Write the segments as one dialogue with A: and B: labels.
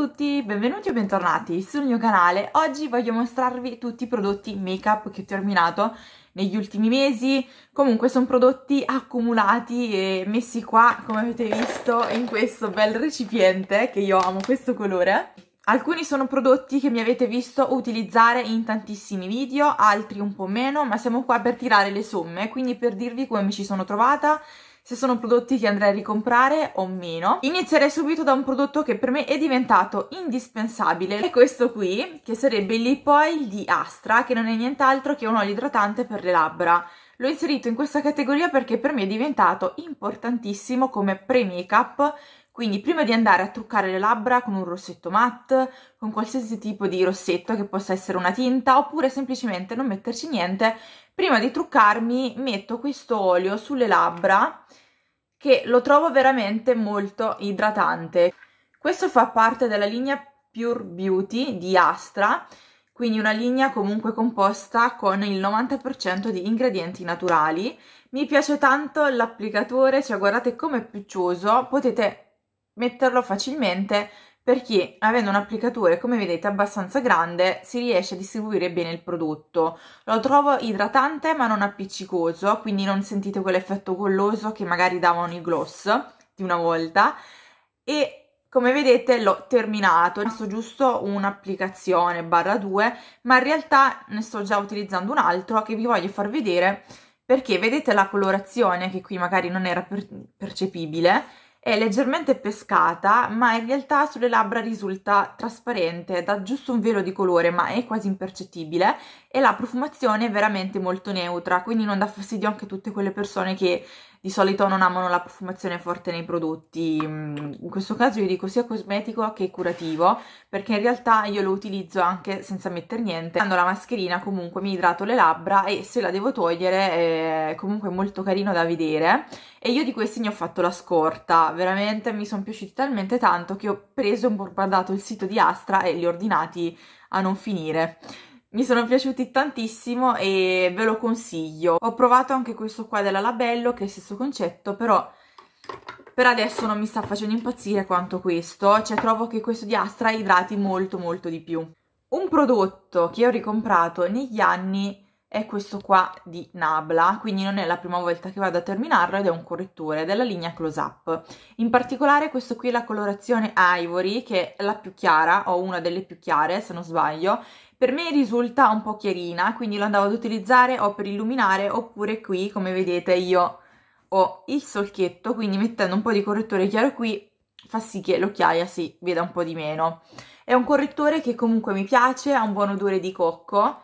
A: tutti, benvenuti o bentornati sul mio canale. Oggi voglio mostrarvi tutti i prodotti make up che ho terminato negli ultimi mesi. Comunque sono prodotti accumulati e messi qua, come avete visto, in questo bel recipiente che io amo questo colore. Alcuni sono prodotti che mi avete visto utilizzare in tantissimi video, altri un po' meno, ma siamo qua per tirare le somme, quindi per dirvi come mi ci sono trovata se sono prodotti che andrei a ricomprare o meno. Inizierei subito da un prodotto che per me è diventato indispensabile, è questo qui, che sarebbe il Lip Oil di Astra, che non è nient'altro che un olio idratante per le labbra. L'ho inserito in questa categoria perché per me è diventato importantissimo come pre-makeup, quindi prima di andare a truccare le labbra con un rossetto matte, con qualsiasi tipo di rossetto che possa essere una tinta, oppure semplicemente non metterci niente prima di truccarmi metto questo olio sulle labbra che lo trovo veramente molto idratante. Questo fa parte della linea Pure Beauty di Astra, quindi una linea comunque composta con il 90% di ingredienti naturali. Mi piace tanto l'applicatore, cioè guardate com'è piccioso, potete metterlo facilmente perché avendo un applicatore come vedete abbastanza grande si riesce a distribuire bene il prodotto lo trovo idratante ma non appiccicoso quindi non sentite quell'effetto colloso che magari davano i gloss di una volta e come vedete l'ho terminato, ho messo giusto un'applicazione barra 2, ma in realtà ne sto già utilizzando un altro che vi voglio far vedere perché vedete la colorazione che qui magari non era per percepibile è leggermente pescata, ma in realtà sulle labbra risulta trasparente, dà giusto un velo di colore, ma è quasi impercettibile e la profumazione è veramente molto neutra, quindi non dà fastidio anche a tutte quelle persone che di solito non amano la profumazione forte nei prodotti. Mm, in questo caso io dico sia cosmetico che curativo, perché in realtà io lo utilizzo anche senza mettere niente. Dando la mascherina comunque mi idrato le labbra e se la devo togliere è comunque molto carino da vedere. E io di questi ne ho fatto la scorta, veramente mi sono piaciuti talmente tanto che ho preso e guardato il sito di Astra e li ho ordinati a non finire mi sono piaciuti tantissimo e ve lo consiglio. Ho provato anche questo qua della Labello, che è il stesso concetto, però per adesso non mi sta facendo impazzire quanto questo, cioè trovo che questo di Astra idrati molto molto di più. Un prodotto che ho ricomprato negli anni è questo qua di Nabla, quindi non è la prima volta che vado a terminarlo ed è un correttore della linea Close Up. In particolare questo qui è la colorazione Ivory, che è la più chiara, o una delle più chiare se non sbaglio, per me risulta un po' chiarina, quindi lo andavo ad utilizzare o per illuminare oppure qui, come vedete, io ho il solchetto, quindi mettendo un po' di correttore chiaro qui fa sì che l'occhiaia si veda un po' di meno. È un correttore che comunque mi piace, ha un buon odore di cocco,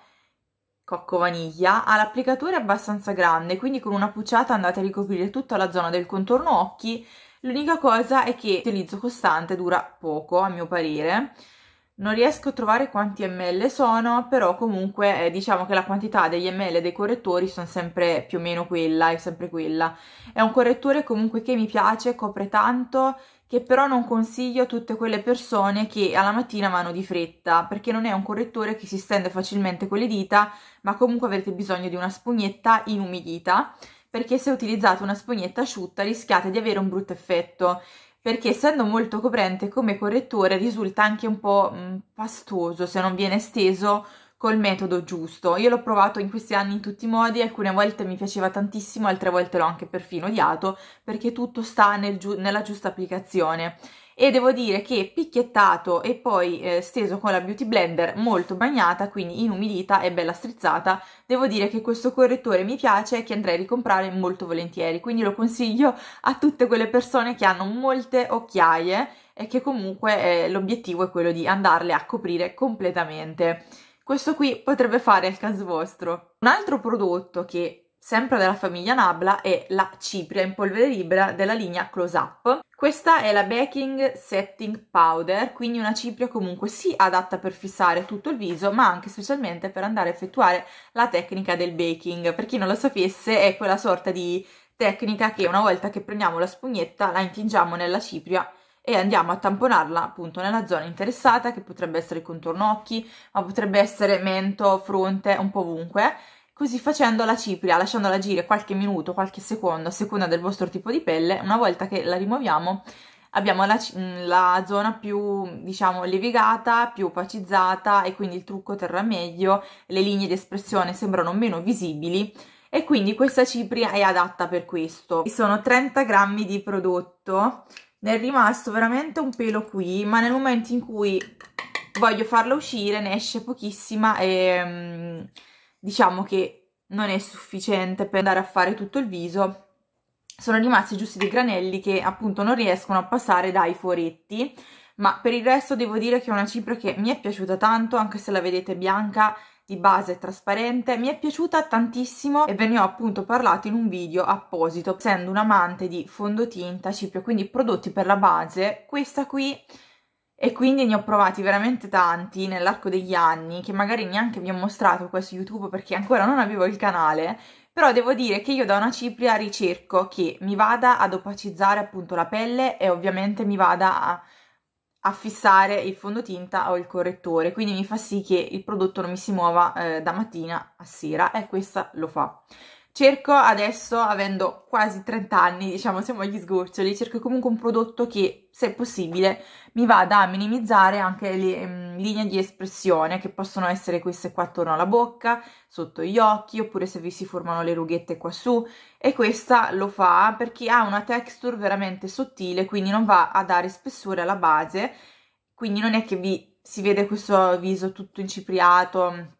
A: cocco vaniglia, ha l'applicatore abbastanza grande, quindi con una pucciata andate a ricoprire tutta la zona del contorno occhi, l'unica cosa è che l'utilizzo costante dura poco, a mio parere, non riesco a trovare quanti ml sono, però comunque eh, diciamo che la quantità degli ml dei correttori sono sempre più o meno quella, è sempre quella. È un correttore comunque che mi piace, copre tanto, che però non consiglio a tutte quelle persone che alla mattina vanno di fretta, perché non è un correttore che si stende facilmente con le dita, ma comunque avrete bisogno di una spugnetta inumidita, perché se utilizzate una spugnetta asciutta rischiate di avere un brutto effetto perché essendo molto coprente come correttore risulta anche un po' mm, pastoso se non viene steso col metodo giusto. Io l'ho provato in questi anni in tutti i modi, alcune volte mi piaceva tantissimo, altre volte l'ho anche perfino odiato, perché tutto sta nel giu nella giusta applicazione. E devo dire che picchiettato e poi eh, steso con la Beauty Blender molto bagnata, quindi inumidita e bella strizzata, devo dire che questo correttore mi piace e che andrei a ricomprare molto volentieri, quindi lo consiglio a tutte quelle persone che hanno molte occhiaie e che comunque eh, l'obiettivo è quello di andarle a coprire completamente. Questo qui potrebbe fare al caso vostro. Un altro prodotto che sempre della famiglia Nabla è la cipria in polvere libera della linea Close Up. Questa è la Baking Setting Powder, quindi una cipria comunque sì adatta per fissare tutto il viso, ma anche specialmente per andare a effettuare la tecnica del baking. Per chi non lo sapesse, è quella sorta di tecnica che una volta che prendiamo la spugnetta la intingiamo nella cipria e andiamo a tamponarla appunto nella zona interessata che potrebbe essere il contorno occhi ma potrebbe essere mento, fronte, un po' ovunque Così facendo la cipria, lasciandola agire qualche minuto, qualche secondo, a seconda del vostro tipo di pelle, una volta che la rimuoviamo abbiamo la, mm, la, zona più, diciamo, levigata, più opacizzata e quindi il trucco terrà meglio, le linee di espressione sembrano meno visibili e quindi questa cipria è adatta per questo. sono 30 grammi di prodotto ne è rimasto veramente un pelo qui, ma nel momento in cui voglio farla uscire ne esce pochissima e mm, diciamo che non è sufficiente per andare a fare tutto il viso. Sono rimasti giusti dei granelli che appunto non riescono a passare dai fuoretti, ma per il resto devo dire che è una cipria che mi è piaciuta tanto, anche se la vedete bianca di base trasparente, mi è piaciuta tantissimo e ve ne ho appunto parlato in un video apposito, essendo un amante di fondotinta, cipria, quindi prodotti per la base, questa qui e quindi ne ho provati veramente tanti nell'arco degli anni che magari neanche vi ho mostrato qua su YouTube perché ancora non avevo il canale però devo dire che io da una cipria ricerco che mi vada ad opacizzare appunto la pelle e ovviamente mi vada a a fissare il fondotinta o il correttore quindi mi fa sì che il prodotto non mi si muova eh, da mattina a sera e questa lo fa cerco adesso, avendo quasi 30 anni, diciamo siamo agli sgoccioli, cerco comunque un prodotto che, se possibile, mi vada a minimizzare anche le mh, mm, linee di espressione, che possono essere queste qua attorno alla bocca, sotto gli occhi, oppure se vi si formano le rughette qua su, e questa lo fa perché ha una texture veramente sottile, quindi non va a dare spessore alla base, quindi non è che vi si vede questo viso tutto incipriato,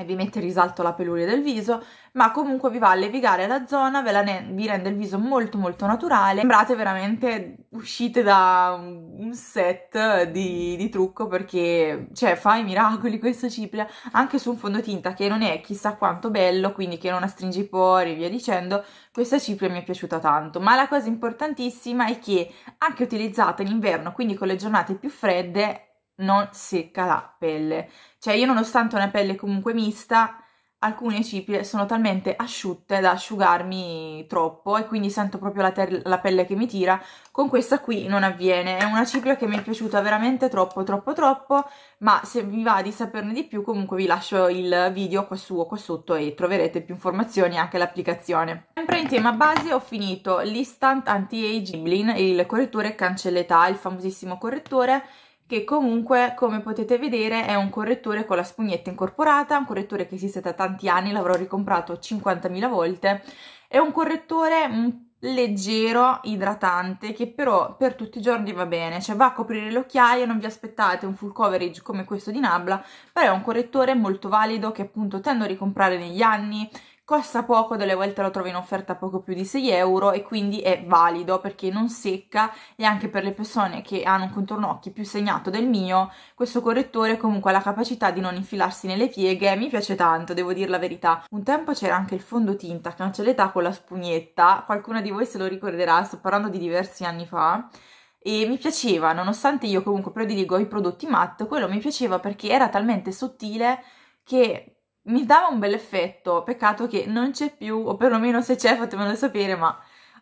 A: e vi mette in risalto la peluria del viso, ma comunque vi va a levigare la zona, ve la vi rende il viso molto molto naturale, sembrate veramente uscite da un set di, di trucco perché cioè, fa i miracoli questa cipria, anche su un fondotinta che non è chissà quanto bello, quindi che non astringe i pori e via dicendo, questa cipria mi è piaciuta tanto, ma la cosa importantissima è che anche utilizzata in inverno, quindi con le giornate più fredde, non secca la pelle. Cioè io nonostante una pelle comunque mista, alcune cipie sono talmente asciutte da asciugarmi troppo e quindi sento proprio la, la, pelle che mi tira. Con questa qui non avviene, è una cipria che mi è piaciuta veramente troppo troppo troppo, ma se vi va di saperne di più comunque vi lascio il video qua su o qua sotto e troverete più informazioni anche l'applicazione. Sempre in tema base ho finito l'Instant Anti-Age Blin, il correttore cancelleta, il famosissimo correttore, che comunque come potete vedere è un correttore con la spugnetta incorporata, un correttore che esiste da tanti anni, l'avrò ricomprato 50.000 volte, è un correttore mm, leggero, idratante, che però per tutti i giorni va bene, cioè va a coprire le occhiaie, non vi aspettate un full coverage come questo di Nabla, però è un correttore molto valido che appunto tendo a ricomprare negli anni, costa poco, delle volte lo trovi in offerta poco più di 6 euro e quindi è valido perché non secca e anche per le persone che hanno un contorno occhi più segnato del mio, questo correttore comunque ha la capacità di non infilarsi nelle pieghe, mi piace tanto, devo dire la verità. Un tempo c'era anche il fondotinta cancellata con la spugnetta, qualcuna di voi se lo ricorderà, sto parlando di diversi anni fa, e mi piaceva, nonostante io comunque prediligo i prodotti matte, quello mi piaceva perché era talmente sottile che mi dava un bel effetto, peccato che non c'è più, o perlomeno se c'è fatemelo sapere, ma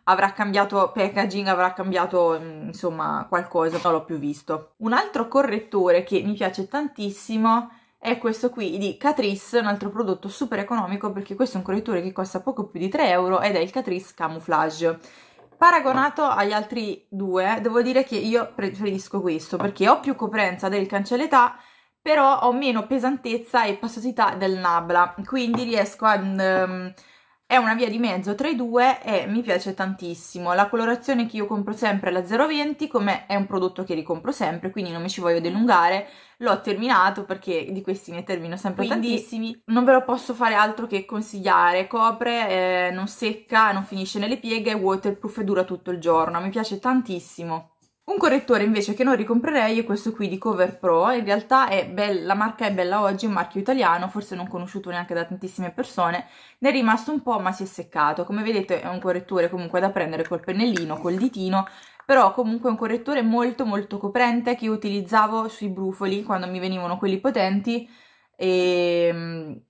A: avrà cambiato packaging, avrà cambiato mm, insomma qualcosa, non l'ho più visto. Un altro correttore che mi piace tantissimo è questo qui di Catrice, un altro prodotto super economico perché questo è un correttore che costa poco più di 3 euro ed è il Catrice Camouflage. Paragonato agli altri due, devo dire che io preferisco questo perché ho più coprenza del cancelletà però ho meno pesantezza e passosità del Nabla, quindi riesco a... Um, ehm, è una via di mezzo tra i due e mi piace tantissimo. La colorazione che io compro sempre è la 020, come è un prodotto che ricompro sempre, quindi non mi ci voglio dilungare. L'ho terminato perché di questi ne termino sempre quindi, tantissimi. Non ve lo posso fare altro che consigliare. Copre, eh, non secca, non finisce nelle pieghe, è waterproof e dura tutto il giorno. Mi piace tantissimo. Un correttore invece che non ricomprerei è questo qui di Cover Pro, in realtà bella, la marca è bella oggi, è un marchio italiano, forse non conosciuto neanche da tantissime persone, ne è rimasto un po' ma si è seccato, come vedete è un correttore comunque da prendere col pennellino, col ditino, però comunque è un correttore molto molto coprente che io utilizzavo sui brufoli quando mi venivano quelli potenti e ehm,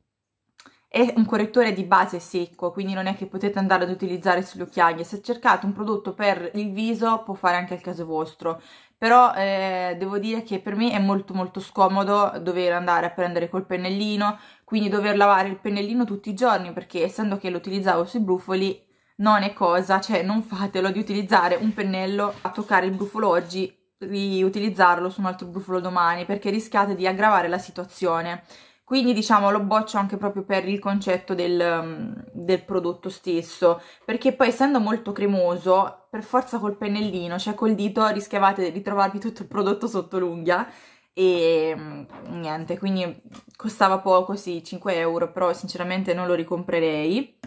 A: è un correttore di base secco, quindi non è che potete andare ad utilizzare sugli occhiali. Se cercate un prodotto per il viso può fare anche il caso vostro, però eh, devo dire che per me è molto molto scomodo dover andare a prendere col pennellino, quindi dover lavare il pennellino tutti i giorni, perché essendo che lo utilizzavo sui brufoli non è cosa, cioè non fatelo di utilizzare un pennello a toccare il brufolo oggi, riutilizzarlo su un altro brufolo domani, perché rischiate di aggravare la situazione quindi diciamo lo boccio anche proprio per il concetto del, mm, del prodotto stesso, perché poi essendo molto cremoso, per forza col pennellino, cioè col dito, rischiavate di trovarvi tutto il prodotto sotto l'unghia, e mm, niente, quindi costava poco, sì, 5 euro, però sinceramente non lo ricomprerei.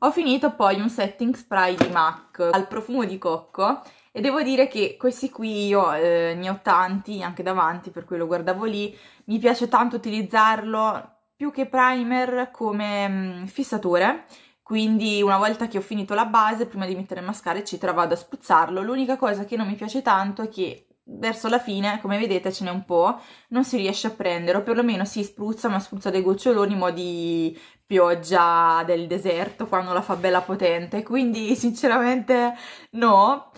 A: Ho finito poi un setting spray di MAC al profumo di cocco e devo dire che questi qui io eh, ne ho tanti anche davanti per cui lo guardavo lì mi piace tanto utilizzarlo più che primer come mh, mm, fissatore quindi una volta che ho finito la base prima di mettere il mascara eccetera vado a spruzzarlo l'unica cosa che non mi piace tanto è che verso la fine, come vedete ce n'è un po', non si riesce a prendere, o perlomeno si spruzza, ma spruzza dei goccioloni in modo di pioggia del deserto, quando la fa bella potente, quindi sinceramente no,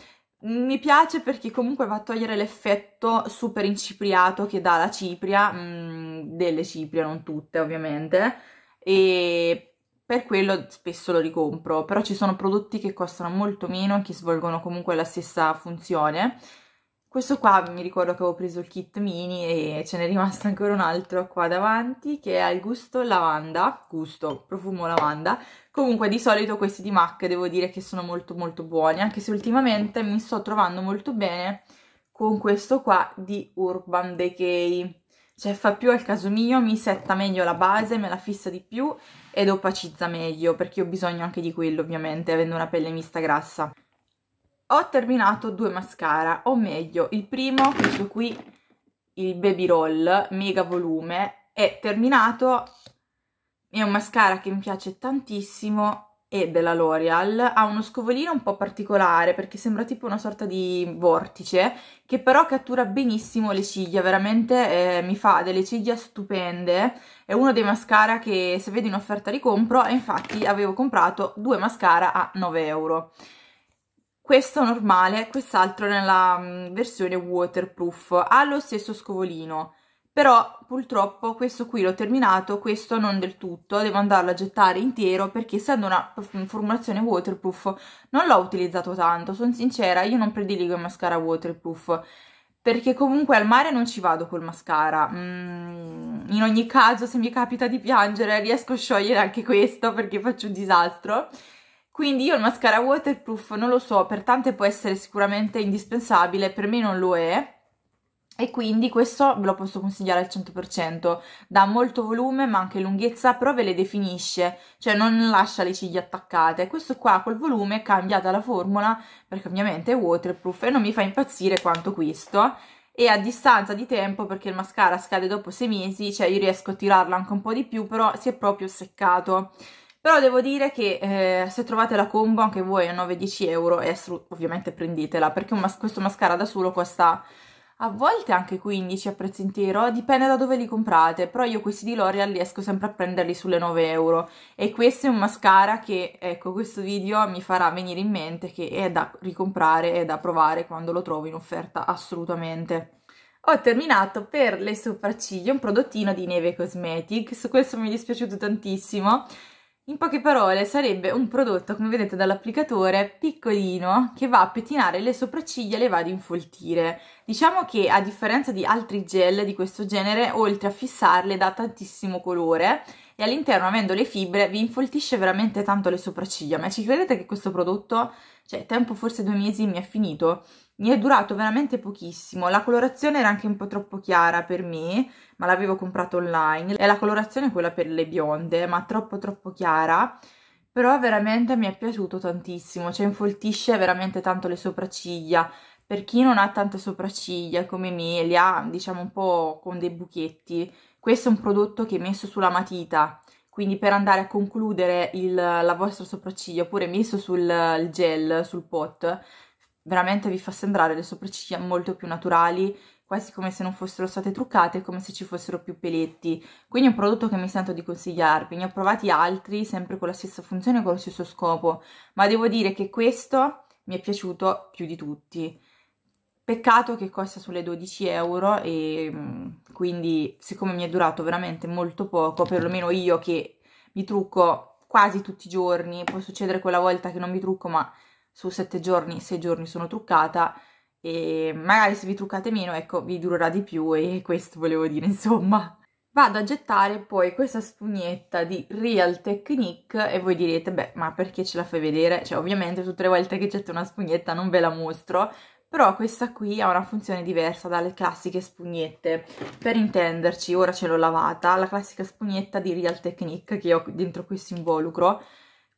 A: mi piace perché comunque va a togliere l'effetto super incipriato che dà la cipria, mh, mm, delle cipria, non tutte ovviamente, e per quello spesso lo ricompro, però ci sono prodotti che costano molto meno e che svolgono comunque la stessa funzione, questo qua mi ricordo che avevo preso il kit mini e ce n'è rimasto ancora un altro qua davanti che è al gusto lavanda, gusto, profumo lavanda. Comunque di solito questi di MAC devo dire che sono molto molto buoni, anche se ultimamente mi sto trovando molto bene con questo qua di Urban Decay. Cioè fa più al caso mio, mi setta meglio la base, me la fissa di più ed opacizza meglio perché ho bisogno anche di quello ovviamente avendo una pelle mista grassa ho terminato due mascara, o meglio, il primo, questo qui, il Baby Roll, mega volume, è terminato, è un mascara che mi piace tantissimo, è della L'Oreal, ha uno scovolino un po' particolare perché sembra tipo una sorta di vortice, che però cattura benissimo le ciglia, veramente eh, mi fa delle ciglia stupende, è uno dei mascara che se vedo in offerta ricompro e infatti avevo comprato due mascara a 9 euro questo normale, quest'altro nella mm, versione waterproof, ha lo stesso scovolino, però purtroppo questo qui l'ho terminato, questo non del tutto, devo andarlo a gettare intero perché essendo una mm, formulazione waterproof non l'ho utilizzato tanto, sono sincera, io non prediligo il mascara waterproof, perché comunque al mare non ci vado col mascara, mm, in ogni caso se mi capita di piangere riesco a sciogliere anche questo perché faccio un disastro, quindi io il mascara waterproof non lo so, per tante può essere sicuramente indispensabile, per me non lo è. E quindi questo ve lo posso consigliare al 100%, dà molto volume ma anche lunghezza, però ve le definisce, cioè non lascia le ciglia attaccate. Questo qua col volume è cambiata la formula, perché ovviamente è waterproof e non mi fa impazzire quanto questo. E a distanza di tempo, perché il mascara scade dopo 6 mesi, cioè io riesco a tirarlo anche un po' di più, però si è proprio seccato però devo dire che eh, se trovate la combo anche voi a 9-10 euro è ovviamente prendetela perché un mas questo mascara da solo costa a volte anche 15 a prezzo intero, dipende da dove li comprate, però io questi di L'Oreal riesco sempre a prenderli sulle 9 euro e questo è un mascara che, ecco, questo video mi farà venire in mente che è da ricomprare, è da provare quando lo trovo in offerta assolutamente. Ho terminato per le sopracciglia un prodottino di Neve Cosmetics, questo mi è dispiaciuto tantissimo, in poche parole sarebbe un prodotto, come vedete dall'applicatore, piccolino che va a pettinare le sopracciglia e le va ad infoltire. Diciamo che a differenza di altri gel di questo genere, oltre a fissarle dà tantissimo colore e all'interno avendo le fibre vi infoltisce veramente tanto le sopracciglia. Ma ci credete che questo prodotto, cioè tempo forse due mesi, mi è finito? mi è durato veramente pochissimo, la colorazione era anche un po' troppo chiara per me, ma l'avevo comprato online, e la colorazione è quella per le bionde, ma troppo troppo chiara, però veramente mi è piaciuto tantissimo, cioè infoltisce veramente tanto le sopracciglia, per chi non ha tante sopracciglia come me, le ha diciamo un po' con dei buchetti, questo è un prodotto che è messo sulla matita, quindi per andare a concludere il, la vostra sopracciglia oppure messo sul gel, sul pot, veramente vi fa sembrare le sopracciglia molto più naturali, quasi come se non fossero state truccate, come se ci fossero più peletti. Quindi è un prodotto che mi sento di consigliarvi. Ne ho provati altri, sempre con la stessa funzione, e con lo stesso scopo, ma devo dire che questo mi è piaciuto più di tutti. Peccato che costa sulle 12 euro e mm, quindi siccome mi è durato veramente molto poco, perlomeno io che mi trucco quasi tutti i giorni, può succedere quella volta che non mi trucco ma su sette giorni, sei giorni sono truccata e magari se vi truccate meno, ecco, vi durerà di più e questo volevo dire, insomma. Vado a gettare poi questa spugnetta di Real Technique e voi direte, beh, ma perché ce la fai vedere? Cioè, ovviamente tutte le volte che getto una spugnetta non ve la mostro, però questa qui ha una funzione diversa dalle classiche spugnette. Per intenderci, ora ce l'ho lavata, la classica spugnetta di Real Technique che ho dentro questo involucro,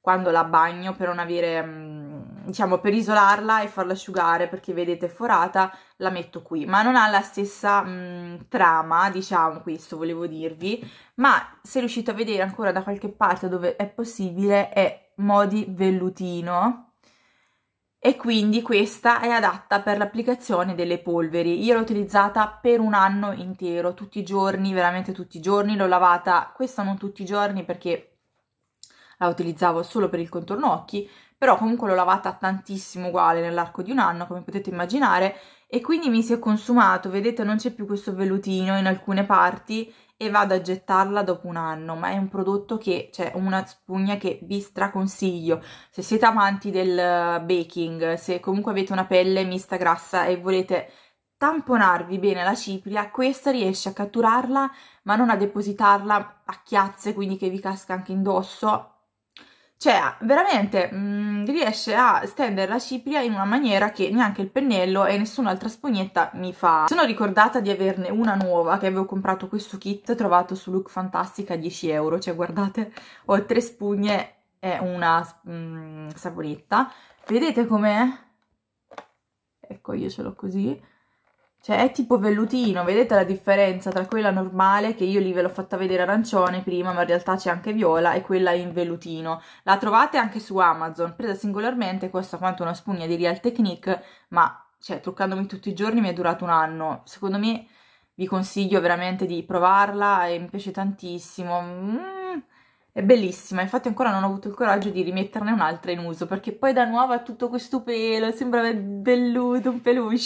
A: quando la bagno per non avere, mm, diciamo, per isolarla e farla asciugare perché vedete è forata, la metto qui. Ma non ha la stessa mh, mm, trama, diciamo, questo volevo dirvi, ma se riuscite a vedere ancora da qualche parte dove è possibile è Modi Vellutino e quindi questa è adatta per l'applicazione delle polveri. Io l'ho utilizzata per un anno intero, tutti i giorni, veramente tutti i giorni, l'ho lavata, questa non tutti i giorni perché la utilizzavo solo per il contorno occhi, però comunque l'ho lavata tantissimo uguale nell'arco di un anno, come potete immaginare, e quindi mi si è consumato, vedete non c'è più questo vellutino in alcune parti e vado a gettarla dopo un anno, ma è un prodotto che, cioè una spugna che vi straconsiglio, se siete amanti del eh, baking, se comunque avete una pelle mista grassa e volete tamponarvi bene la cipria, questa riesce a catturarla ma non a depositarla a chiazze, quindi che vi casca anche indosso, cioè, veramente mh, mm, riesce a stendere la cipria in una maniera che neanche il pennello e nessun'altra spugnetta mi fa. Sono ricordata di averne una nuova che avevo comprato questo kit trovato su Look Fantastica a 10 euro. Cioè, guardate, ho tre spugne e una mh, mm, saponetta. Vedete com'è? Ecco, io ce l'ho così cioè è tipo vellutino, vedete la differenza tra quella normale che io lì ve l'ho fatta vedere arancione prima ma in realtà c'è anche viola e quella in vellutino. La trovate anche su Amazon, presa singolarmente costa quanto una spugna di Real Technique ma cioè truccandomi tutti i giorni mi è durato un anno. Secondo me vi consiglio veramente di provarla e mi piace tantissimo. Mm, è bellissima, infatti ancora non ho avuto il coraggio di rimetterne un'altra in uso perché poi da nuova ha tutto questo pelo, sembra velluto, un peluche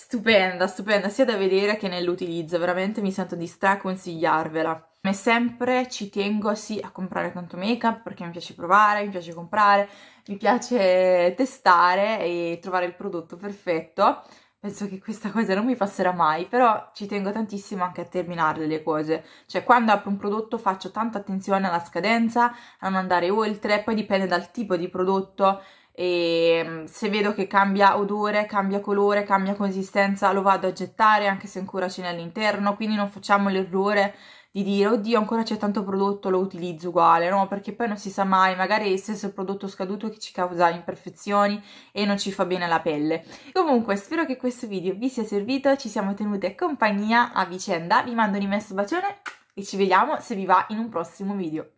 A: stupenda, stupenda sia da vedere che nell'utilizzo, veramente mi sento di straconsigliarvela. Come sempre ci tengo sì a comprare tanto make up perché mi piace provare, mi piace comprare, mi piace testare e trovare il prodotto perfetto. Penso che questa cosa non mi passerà mai, però ci tengo tantissimo anche a terminarle le cose. Cioè quando apro un prodotto faccio tanta attenzione alla scadenza, a non andare oltre, poi dipende dal tipo di prodotto, e mm, se vedo che cambia odore, cambia colore, cambia consistenza lo vado a gettare anche se ancora ce n'è all'interno, quindi non facciamo l'errore di dire oddio ancora c'è tanto prodotto lo utilizzo uguale no perché poi non si sa mai magari è il stesso prodotto scaduto che ci causa imperfezioni e non ci fa bene alla pelle comunque spero che questo video vi sia servito ci siamo tenute compagnia a vicenda vi mando un immenso bacione e ci vediamo se vi va in un prossimo video